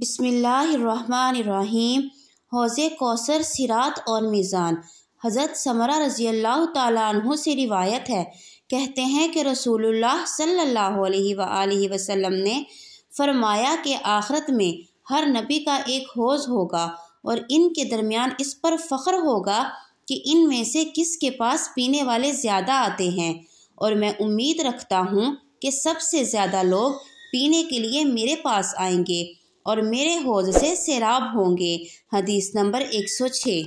बसमीम हौज़ कौसर सिरात और मीज़ान हज़रत समरा रज़ी अल्लाह तु से रिवायत है कहते हैं कि रसूलुल्लाह सल्लल्लाहु अलैहि वसल्लम ने फरमाया कि आखरत में हर नबी का एक हौज़ होगा और इनके दरमियान इस पर फ़ख्र होगा कि इन में से किसके पास पीने वाले ज़्यादा आते हैं और मैं उम्मीद रखता हूँ कि सबसे ज़्यादा लोग पीने के लिए मेरे पास आएंगे और मेरे हौज से सैराब होंगे हदीस नंबर 106